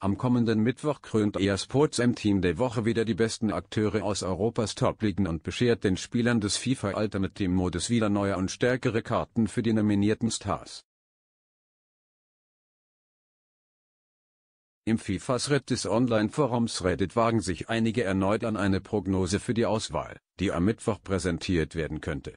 Am kommenden Mittwoch krönt Sports M Team der Woche wieder die besten Akteure aus Europas Top-Ligen und beschert den Spielern des FIFA Ultimate Team Modus wieder neue und stärkere Karten für die nominierten Stars. Im FIFA-Thread des Online-Forums Reddit wagen sich einige erneut an eine Prognose für die Auswahl, die am Mittwoch präsentiert werden könnte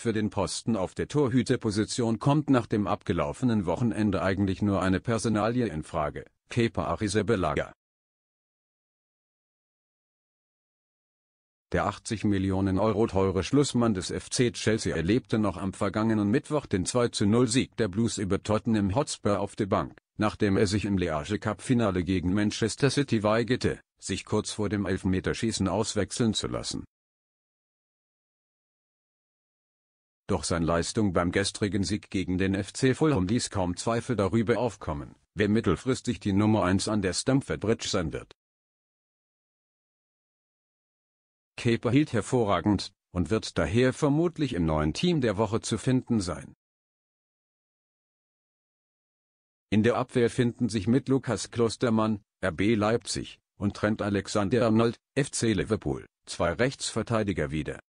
Für den Posten auf der Torhüterposition kommt nach dem abgelaufenen Wochenende eigentlich nur eine Personalie in Frage, Kepa Arrizabalaga. Der 80 Millionen Euro teure Schlussmann des FC Chelsea erlebte noch am vergangenen Mittwoch den 2-0-Sieg der Blues über Tottenham Hotspur auf der Bank, nachdem er sich im Leage Cup-Finale gegen Manchester City weigerte, sich kurz vor dem Elfmeterschießen auswechseln zu lassen. Doch seine Leistung beim gestrigen Sieg gegen den FC Fulham ließ kaum Zweifel darüber aufkommen, wer mittelfristig die Nummer 1 an der Stamford Bridge sein wird. Kepa hielt hervorragend und wird daher vermutlich im neuen Team der Woche zu finden sein. In der Abwehr finden sich mit Lukas Klostermann, RB Leipzig, und Trent Alexander-Arnold, FC Liverpool, zwei Rechtsverteidiger wieder.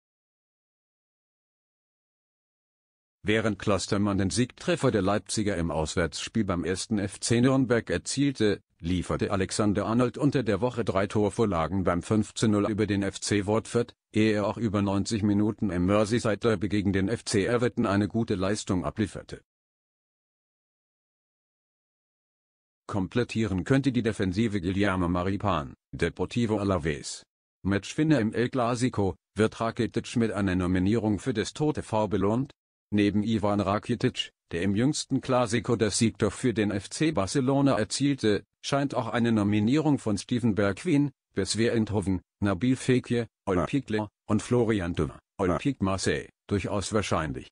Während Klostermann den Siegtreffer der Leipziger im Auswärtsspiel beim 1. FC Nürnberg erzielte, lieferte Alexander Arnold unter der Woche drei Torvorlagen beim 15-0 über den FC Watford, ehe er auch über 90 Minuten im Merseyside Derby gegen den FC Everton eine gute Leistung ablieferte. Komplettieren könnte die Defensive Guillermo Maripan, Deportivo Alaves. Matchwinner im El Clasico, wird Rakitic mit einer Nominierung für das Tote V belohnt, Neben Ivan Rakitic, der im jüngsten Klassiko das Siegtor für den FC Barcelona erzielte, scheint auch eine Nominierung von Steven Bergwijn, Beswer Eindhoven, Nabil Fekir, Olympique Lyon und Florian Thauvin, Olympique Marseille, durchaus wahrscheinlich.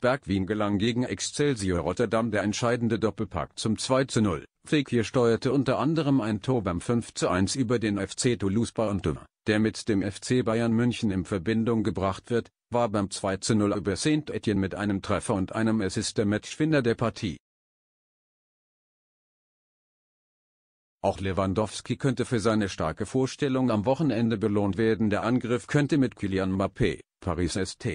Bergwin gelang gegen Excelsior Rotterdam der entscheidende Doppelpack zum 2 zu 0. Fekir steuerte unter anderem ein Tor beim 5 zu 1 über den FC Toulouse bei Antuma der mit dem FC Bayern München in Verbindung gebracht wird, war beim 2:0 über Saint Etienne mit einem Treffer und einem Assist der Matchfinder der Partie. Auch Lewandowski könnte für seine starke Vorstellung am Wochenende belohnt werden. Der Angriff könnte mit Kylian Mbappé, Paris St.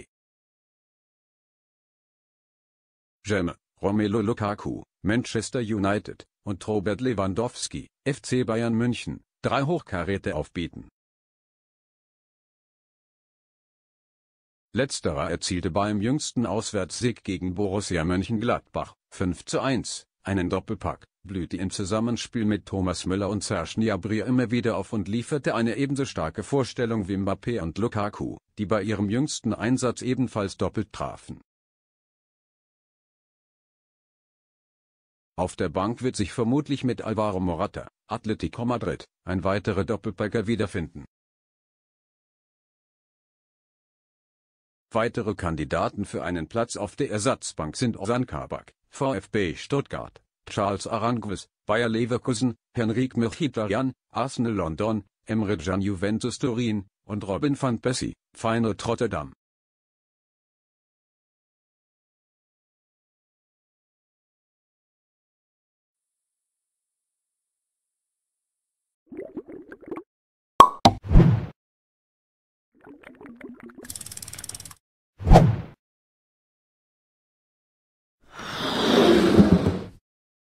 Germain, Romelu Lukaku, Manchester United und Robert Lewandowski, FC Bayern München, drei Hochkaräte aufbieten. Letzterer erzielte beim jüngsten Auswärtssieg gegen Borussia Mönchengladbach 5:1 einen Doppelpack, blühte im Zusammenspiel mit Thomas Müller und Serge Gnabry immer wieder auf und lieferte eine ebenso starke Vorstellung wie Mbappé und Lukaku, die bei ihrem jüngsten Einsatz ebenfalls doppelt trafen. Auf der Bank wird sich vermutlich mit Alvaro Morata, Atletico Madrid, ein weiterer Doppelpacker wiederfinden. Weitere Kandidaten für einen Platz auf der Ersatzbank sind Ozan Kabak, VfB Stuttgart, Charles Aranguiz, Bayer Leverkusen, Henrik Mkhitaryan, Arsenal London, Emre Can Juventus Turin und Robin van Persie, Feyenoord Rotterdam.